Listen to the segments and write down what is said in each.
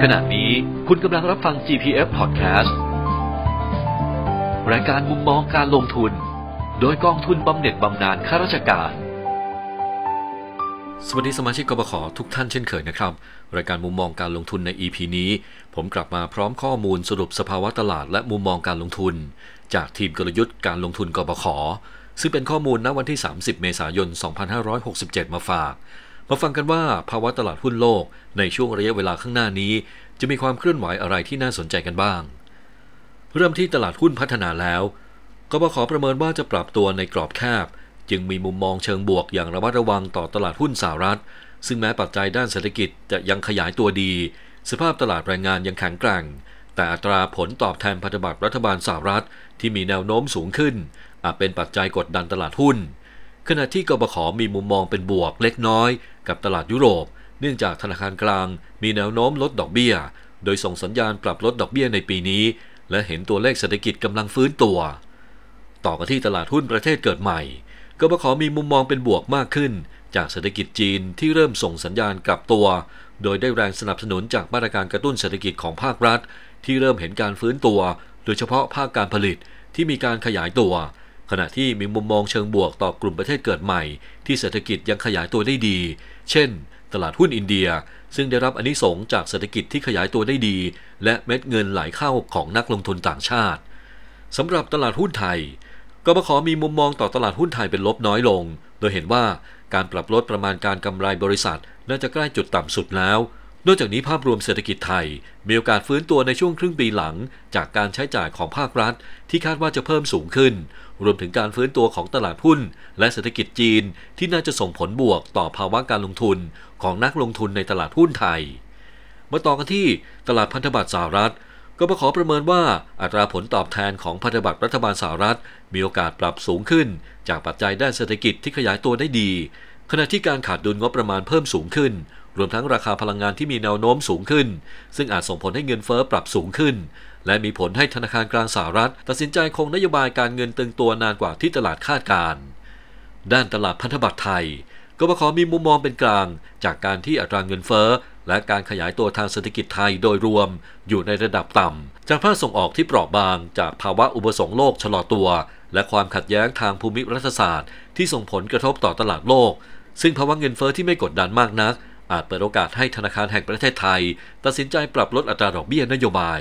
ขณะนี้คุณกำลังรับฟัง GPF Podcast รายการมุมมองการลงทุน โดยกองทุนบำเหน็จบำนาญข้าราชการ สวัสดีสมาชิกกบขทุกท่านเช่นเคยนะครับรายการมุมมองการลงทุนใน EP นี้ผมกลับมาพร้อมข้อมูลสรุปสภาวะตลาดและมุมมองการลงทุน จากทีมกลยุทธ์การลงทุนกบขซึ่งเป็นข้อมูลณวันที่ 30 เมษายน 2567 มาฝากมาฟังกันว่าภาวะตลาดหุ้นโลกในช่วงระยะเวลาข้างหน้านี้ จะมีความเคลื่อนไหวอะไรที่น่าสนใจกันบ้าง เริ่มที่ตลาดหุ้นพัฒนาแล้ว กบขประเมินว่าจะปรับตัวในกรอบแคบ จึงมีมุมมองเชิงบวกอย่างระมัดระวังต่อตลาดหุ้นสหรัฐ ซึ่งแม้ปัจจัยด้านเศรษฐกิจจะยังขยายตัวดี สภาพตลาดแรงงานยังแข็งแกร่ง แต่อัตราผลตอบแทนพันธบัตรรัฐบาลสหรัฐที่มีแนวโน้มสูงขึ้น อาจเป็นปัจจัยกดดันตลาดหุ้น ขณะที่กบขมีมุมมองเป็นบวกเล็กน้อยกับตลาดยุโรปเนื่องจากธนาคารกลาง มีแนวโน้มลดดอกเบี้ย โดยส่งสัญญาณปรับลดดอกเบี้ยในปีนี้ และเห็นตัวเลขเศรษฐกิจกำลังฟื้นตัว ต่อกันที่ตลาดหุ้นประเทศเกิดใหม่กบขมีมุมมองเป็นบวกมากขึ้น จากเศรษฐกิจจีนที่เริ่มส่งสัญญาณกลับตัว โดยได้แรงสนับสนุนจากมาตรการกระตุ้นเศรษฐกิจของภาครัฐ ที่เริ่มเห็นการฟื้นตัว โดยเฉพาะภาคการผลิตที่มีการขยายตัวขณะที่มีมุมมองเชิงบวกต่อกลุ่มประเทศเกิดใหม่ที่เศรษฐกิจยังขยายตัวได้ดี เช่น ตลาดหุ้นอินเดียซึ่งได้รับอนนิสง์จากเศรษฐกิจที่ขยายตัวได้ดี และเม็ดเงินไหลเข้าของนักลงทุนต่างชาติสำหรับตลาดหุ้นไทยกบขมีมุมมองต่อตลาดหุ้นไทยเป็นลบน้อยลง โดยเห็นว่าการปรับลดประมาณการกำไรบริษัทน่าจะใกล้จุดต่ำสุดแล้วนอกจากนี้ภาพรวมเศรษฐกิจไทย มีโอกาสฟื้นตัวในช่วงครึ่งปีหลังจากการใช้จ่ายของภาครัฐที่คาดว่าจะเพิ่มสูงขึ้น รวมถึงการฟื้นตัวของตลาดหุ้นและเศรษฐกิจจีนที่น่าจะส่งผลบวกต่อภาวะการลงทุนของนักลงทุนในตลาดหุ้นไทยมาต่อกันที่ตลาดพันธบัตรสหรัฐ ก็มาขอประเมินว่าอัตราผลตอบแทนของพันธบัตรรัฐบาลสหรัฐ มีโอกาสปรับสูงขึ้นจากปัจจัยด้านเศรษฐกิจที่ขยายตัวได้ดี ขณะที่การขาดดุลงบประมาณเพิ่มสูงขึ้นรวมทั้งราคาพลังงานที่มีแนวโน้มสูงขึ้น ซึ่งอาจส่งผลให้เงินเฟอ้อปรับสูงขึ้น และมีผลให้ธนาคารกลางสหรัฐ ตัดสินใจคงนโยบายการเงิน ตึงตัวนานกว่าที่ตลาดคาดการ ด้านตลาดพันธบัตรไทยกบขมีมุมมองเป็นกลาง จากการที่อัตรางเงินเฟอ้อและการขยายตัวทางเศรษฐกิจไทยโดยรวมอยู่ในระดับต่ำจากภาคส่งออกที่เปราะบาง จากภาวะอุปสงค์โลกชะลอตัว และความขัดแย้งทางภูมิรัฐศาสตร์ที่ส่งผลกระทบต่อตลาดโลก ซึ่งภาวะเงินเฟอ้อที่ไม่กดดันมากนักอาจเปิดโอกาสให้ธนาคารแห่งประเทศไทยตัดสินใจปรับลดอัตราดอกเบี้ยนโยบาย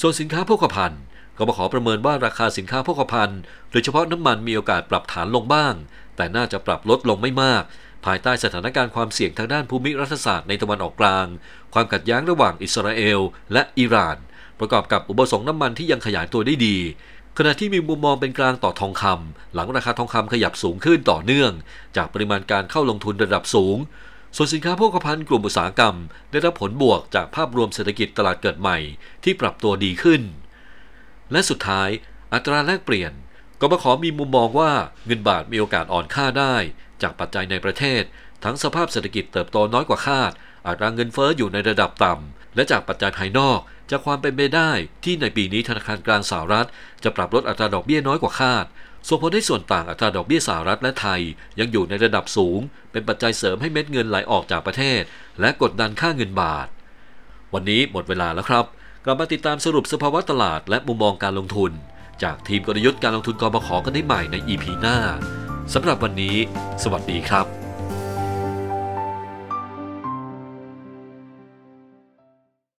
ส่วนสินค้าโภคภัณฑ์ ก็มาขอประเมินว่าราคาสินค้าโภคภัณฑ์ โดยเฉพาะน้ำมันมีโอกาสปรับฐานลงบ้าง แต่น่าจะปรับลดลงไม่มาก ภายใต้สถานการณ์ความเสี่ยงทางด้านภูมิรัฐศาสตร์ในตะวันออกกลาง ความขัดแย้งระหว่างอิสราเอลและอิหร่าน ประกอบกับอุปสงค์น้ำมันที่ยังขยายตัวได้ดี ขณะที่มีมุมมองเป็นกลางต่อทองคำหลังราคาทองคำขยับสูงขึ้นต่อเนื่อง จากปริมาณการเข้าลงทุนระดับสูงส่วนสินค้าโภคภัณฑ์กลุ่มอุตสาหกรรมได้รับผลบวกจากภาพรวมเศรษฐกิจตลาดเกิดใหม่ที่ปรับตัวดีขึ้น และสุดท้ายอัตราแลกเปลี่ยนกบขมีมุมมองว่าเงินบาทมีโอกาสอ่อนค่าได้จากปัจจัยในประเทศ ทั้งสภาพเศรษฐกิจเติบโตน้อยกว่าคาด อัตราเงินเฟ้ออยู่ในระดับต่ำและจากปัจจัยภายนอกจากความเป็นไปได้ที่ในปีนี้ธนาคารกลางสหรัฐ จะปรับลดอัตราดอกเบี้ยน้อยกว่าคาดส่งผลให้ส่วนต่างอัตราดอกเบี้ยสหรัฐและไทยยังอยู่ในระดับสูง เป็นปัจจัยเสริมให้เม็ดเงินไหลออกจากประเทศและกดดันค่าเงินบาท วันนี้หมดเวลาแล้วครับกลับมาติดตามสรุปสภาวะตลาดและมุมมองการลงทุน จากทีมกลยุทธ์การลงทุนกบขกันได้ใหม่ใน EP หน้า สำหรับวันนี้ สวัสดีครับ